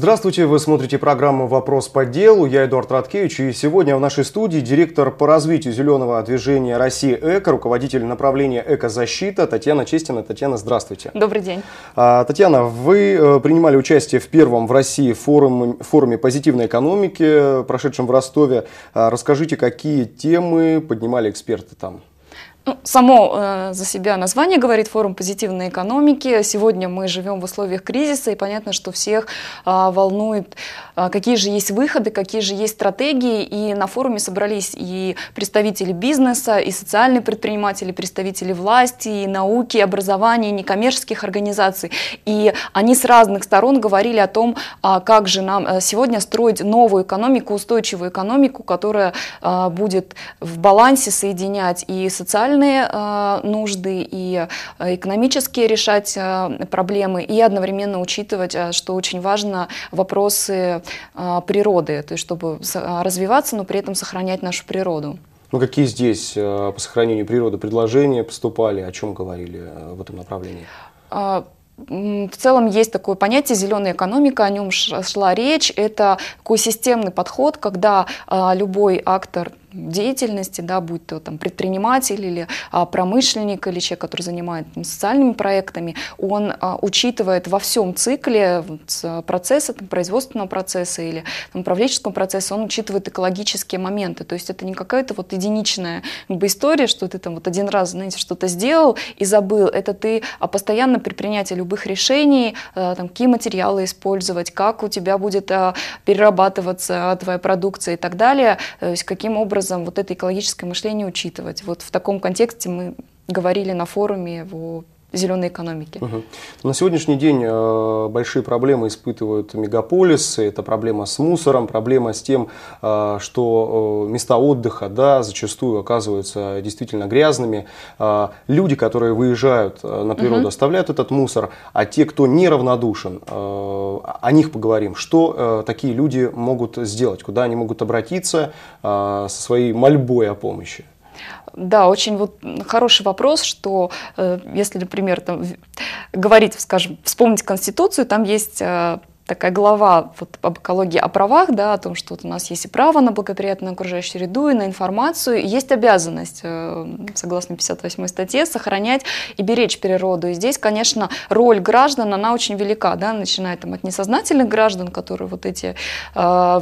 Здравствуйте, вы смотрите программу «Вопрос по делу». Я Эдуард Раткевич, и сегодня в нашей студии директор по развитию зеленого движения России «Эко», руководитель направления «Экозащита» Татьяна Честина. Татьяна, здравствуйте. Добрый день. А, Татьяна, вы э, принимали участие в первом в России форуме, форуме позитивной экономики, э, прошедшем в Ростове. А, расскажите, какие темы поднимали эксперты там? Ну, само э, за себя название говорит форум позитивной экономики. Сегодня мы живем в условиях кризиса, и понятно, что всех э, волнует, э, какие же есть выходы, какие же есть стратегии. И на форуме собрались и представители бизнеса, и социальные предприниматели, представители власти, и науки, и образования, и некоммерческих организаций. И они с разных сторон говорили о том, э, как же нам э, сегодня строить новую экономику, устойчивую экономику, которая э, будет в балансе соединять и социальные социальные э, нужды и э, экономические решать э, проблемы, и одновременно учитывать, что очень важно, вопросы природы, то есть чтобы развиваться, но при этом сохранять нашу природу. Ну, какие здесь по сохранению природы предложения поступали, о чем говорили в этом направлении? в целом есть такое понятие «зеленая экономика», о нем шла речь. Это такой системный подход, когда любой актор деятельности, да, будь то там предприниматель или а, промышленник или человек, который занимается там, социальными проектами, он а, учитывает во всем цикле а, процесса, там, производственного процесса или там, управленческого процесса, он учитывает экологические моменты. То есть это не какая-то вот единичная как бы, история, что ты там вот один раз, знаете, что-то сделал и забыл. Это ты а, постоянно при принятии любых решений, а, там, какие материалы использовать, как у тебя будет а, перерабатываться твоя продукция и так далее, то есть каким образом образом вот это экологическое мышление учитывать. Вот в таком контексте мы говорили на форуме о зеленой экономики. Угу. На сегодняшний день э, большие проблемы испытывают мегаполисы. Это проблема с мусором, проблема с тем, э, что э, места отдыха да, зачастую оказываются действительно грязными. Э, люди, которые выезжают э, на природу, угу. оставляют этот мусор, а те, кто неравнодушен, э, о них поговорим. Что э, такие люди могут сделать, куда они могут обратиться э, со своей мольбой о помощи? Да, очень вот хороший вопрос, что э, если, например, там, говорить, скажем, вспомнить Конституцию, там есть э, такая глава вот, об экологии, о правах, да, о том, что вот у нас есть и право на благоприятную окружающую среду, и на информацию, и есть обязанность, э, согласно 58 статье, сохранять и беречь природу. И здесь, конечно, роль граждан, она очень велика, да, начиная там от несознательных граждан, которые вот эти э,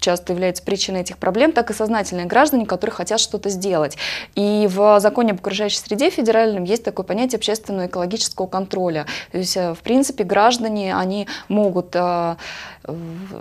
часто является причиной этих проблем, так и сознательные граждане, которые хотят что-то сделать. И в законе об окружающей среде федеральном есть такое понятие общественного экологического контроля. То есть, э, в принципе, граждане, они могут, э,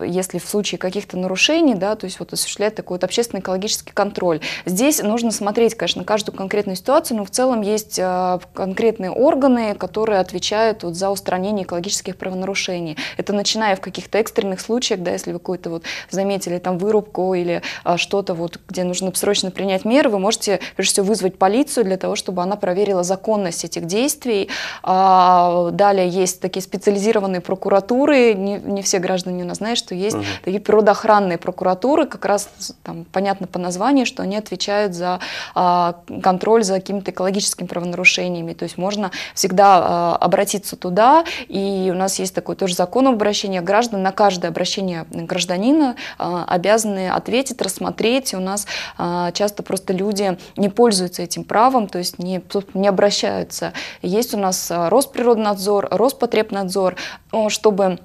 если в случае каких-то нарушений, да, то есть вот осуществлять такой вот общественный экологический контроль. Здесь нужно смотреть, конечно, каждую конкретную ситуацию, но в целом есть э, конкретные органы, которые отвечают вот за устранение экологических правонарушений. Это начиная в каких-то экстренных случаях, да, если вы какой-то вот заметили или там вырубку, или а, что-то, вот, где нужно срочно принять меры, вы можете, прежде всего, вызвать полицию для того, чтобы она проверила законность этих действий. А, далее есть такие специализированные прокуратуры, не, не все граждане у нас знают, что есть угу. такие природоохранные прокуратуры, как раз там понятно по названию, что они отвечают за а, контроль за какими-то экологическими правонарушениями. То есть можно всегда а, обратиться туда, и у нас есть такой тоже закон об обращении граждан. На каждое обращение гражданина а, обязаны ответить, рассмотреть. И у нас а, часто просто люди не пользуются этим правом, то есть не, не обращаются. Есть у нас а, Росприроднадзор, Роспотребнадзор, чтобы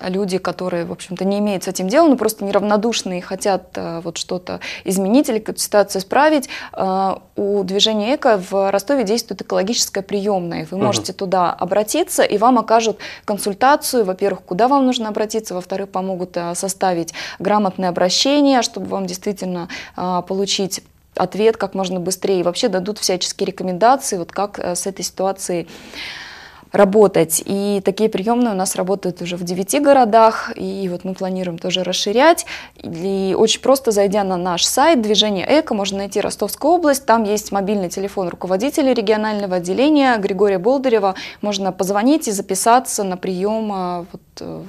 люди, которые, в общем-то, не имеют с этим дела, но просто неравнодушные, хотят э, вот что-то изменить или какую-то ситуацию исправить, э, у движения ЭКО в Ростове действует экологическая приемная. Вы можете угу. туда обратиться, и вам окажут консультацию, во-первых, куда вам нужно обратиться, во-вторых, помогут э, составить грамотное обращение, чтобы вам действительно получить ответ как можно быстрее. И вообще дадут всяческие рекомендации, вот как с этой ситуацией работать. И такие приемные у нас работают уже в 9 городах, и вот мы планируем тоже расширять. И очень просто, зайдя на наш сайт «Движение ЭКО», можно найти Ростовскую область, там есть мобильный телефон руководителя регионального отделения Григория Болдырева, можно позвонить и записаться на прием, а, вот, э,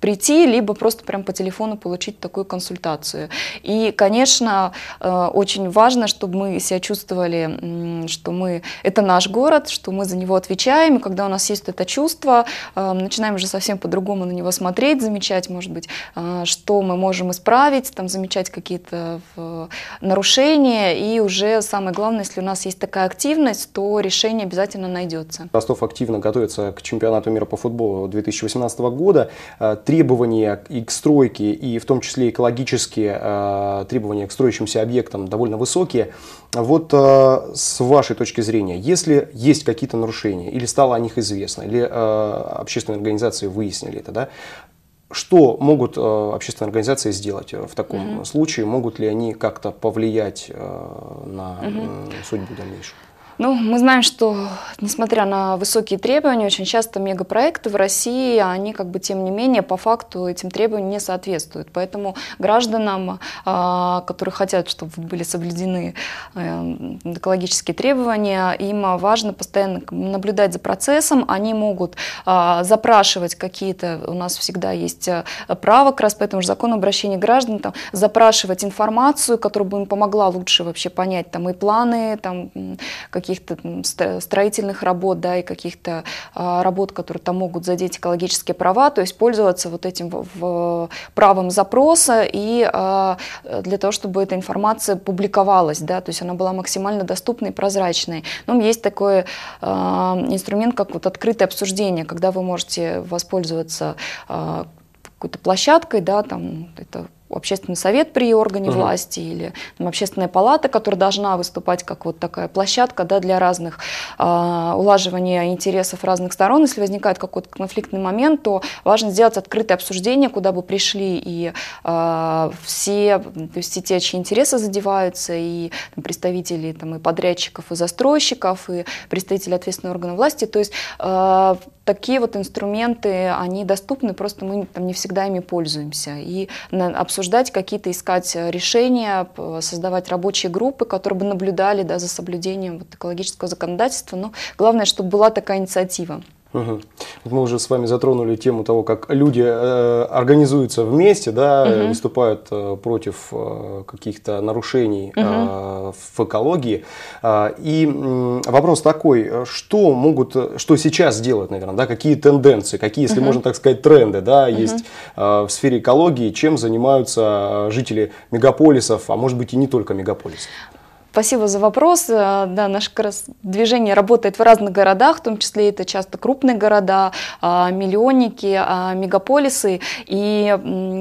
прийти, либо просто прям по телефону получить такую консультацию. И, конечно, э, очень важно, чтобы мы себя чувствовали, что мы, это наш город, что мы за него отвечаем, и когда у нас нас есть это чувство, э, начинаем уже совсем по-другому на него смотреть, замечать, может быть, э, что мы можем исправить, там, замечать какие-то э, нарушения, и уже самое главное, если у нас есть такая активность, то решение обязательно найдется. Ростов активно готовится к чемпионату мира по футболу 2018 года. Требования и к стройке, и в том числе экологические требования к строящимся объектам довольно высокие. А вот э, с вашей точки зрения, если есть какие-то нарушения, или стало о них известно, или э, общественные организации выяснили это, да, что могут э, общественные организации сделать э, в таком угу. случае? Могут ли они как-то повлиять э, на угу. Mm судьбу дальнейшую? Ну, мы знаем, что, несмотря на высокие требования, очень часто мегапроекты в России, они, как бы, тем не менее, по факту этим требованиям не соответствуют. Поэтому гражданам, а, которые хотят, чтобы были соблюдены эм, экологические требования, им важно постоянно наблюдать за процессом. Они могут а, запрашивать какие-то, у нас всегда есть э, право, как раз по этому же закону обращения граждан, там, запрашивать информацию, которая бы им помогла лучше вообще понять там и планы, там, какие каких-то строительных работ, да, и каких-то а, работ, которые там могут задеть экологические права, то есть пользоваться вот этим в, правом запроса и а, для того, чтобы эта информация публиковалась, да, то есть она была максимально доступной и прозрачной. Ну, есть такой а, инструмент, как вот открытое обсуждение, когда вы можете воспользоваться какой-то площадкой, да, там это общественный совет при органе угу. власти или там, общественная палата, которая должна выступать как вот такая площадка да, для разных э, улаживания интересов разных сторон. Если возникает какой-то конфликтный момент, то важно сделать открытое обсуждение, куда бы пришли и э, все, то есть все те, чьи интересы задеваются, и там, представители там, и подрядчиков, и застройщиков, и представители ответственного органа власти. То есть э, такие вот инструменты, они доступны, просто мы там не всегда ими пользуемся. И на, обсуждать какие-то, искать э, решения, создавать рабочие группы, которые бы наблюдали да, за соблюдением вот, экологического законодательства. Но главное, чтобы была такая инициатива. Угу. Мы уже с вами затронули тему того, как люди э, организуются вместе, да, угу. выступают э, против э, каких-то нарушений угу. э, в экологии. Э, и э, вопрос такой: э, что могут, что сейчас делают, наверное, да, какие тенденции, какие, если угу. можно так сказать, тренды, да, угу. есть э, в сфере экологии, чем занимаются э, жители мегаполисов, а может быть и не только мегаполисов? Спасибо за вопрос. Э, да, наше движение работает в разных городах, в том числе это часто крупные города, а, миллионники, а, мегаполисы. И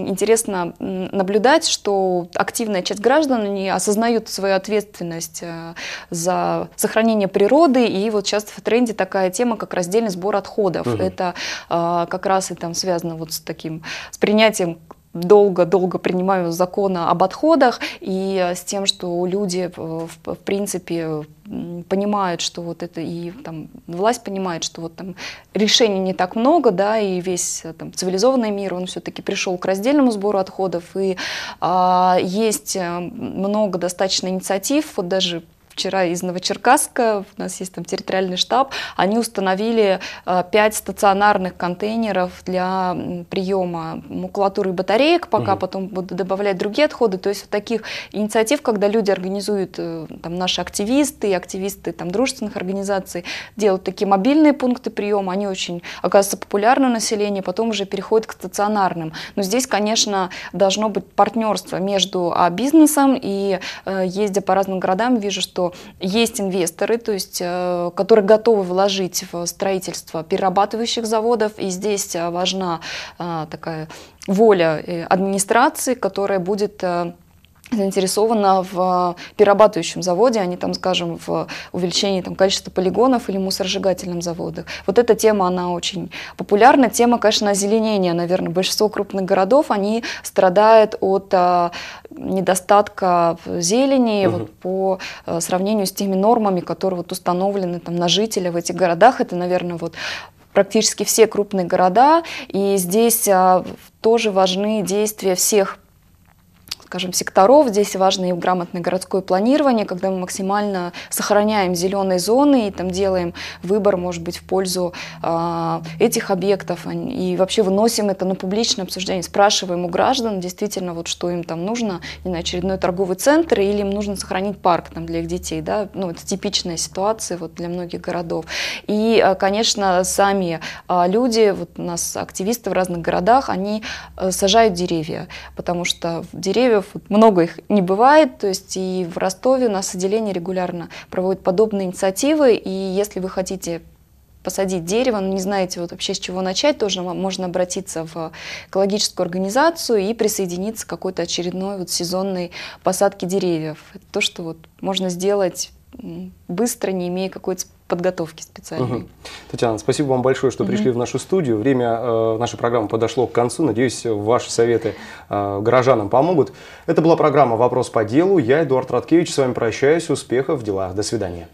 интересно наблюдать, что активная часть граждан не осознают свою ответственность э, за сохранение природы. И вот сейчас в тренде такая тема, как раздельный сбор отходов. Угу. Это а, как раз и там связано вот с таким, с принятием долго-долго принимаю закона об отходах и с тем, что люди э, в принципе понимают, что вот это и там власть понимает, что вот там решений не так много, да, и весь э, там, цивилизованный мир, он все-таки пришел к раздельному сбору отходов, и а, есть э, много достаточно инициатив, вот даже вчера из Новочеркасска, у нас есть там территориальный штаб, они установили 5 э, стационарных контейнеров для приема макулатуры и батареек, пока угу. потом будут добавлять другие отходы. То есть вот таких инициатив, когда люди организуют, э, там наши активисты активисты там, дружественных организаций делают такие мобильные пункты приема, они очень оказывается популярны население потом уже переходят к стационарным. Но здесь, конечно, должно быть партнерство между а, бизнесом и э, ездя по разным городам, вижу, что есть инвесторы, то есть, э, которые готовы вложить в строительство перерабатывающих заводов, и здесь э, важна э, такая воля администрации, которая будет заинтересована в э, перерабатывающем заводе, а не там, скажем, в увеличении там, количества полигонов или мусоросжигательном заводах. Вот эта тема, она очень популярна. Тема, конечно, озеленения, наверное. Большинство крупных городов, они страдают от а, недостатка зелени угу. вот, по а, сравнению с теми нормами, которые вот, установлены там, на жителя в этих городах. Это, наверное, вот практически все крупные города, и здесь а, тоже важны действия всех скажем, секторов. Здесь важно и грамотное городское планирование, когда мы максимально сохраняем зеленые зоны и там делаем выбор, может быть, в пользу э, этих объектов. И вообще выносим это на публичное обсуждение, спрашиваем у граждан действительно, вот что им там нужно, не на очередной торговый центр, или им нужно сохранить парк там для их детей, да, ну, это типичная ситуация вот для многих городов. И, а, конечно, сами а, люди, вот у нас активисты в разных городах, они э, сажают деревья, потому что деревья случаев, много их не бывает, то есть и в Ростове у нас отделение регулярно проводит подобные инициативы, и если вы хотите посадить дерево, но ну, не знаете вот вообще с чего начать, тоже можно обратиться в экологическую организацию и присоединиться к какой-то очередной вот сезонной посадке деревьев. Это то, что вот можно сделать быстро, не имея какой-то подготовки специальной. Угу. Татьяна, спасибо вам большое, что угу. пришли в нашу студию. Время э, нашей программы подошло к концу. Надеюсь, ваши советы э, горожанам помогут. Это была программа «Вопрос по делу». Я, Эдуард Раткевич, с вами прощаюсь. Успехов в делах. До свидания.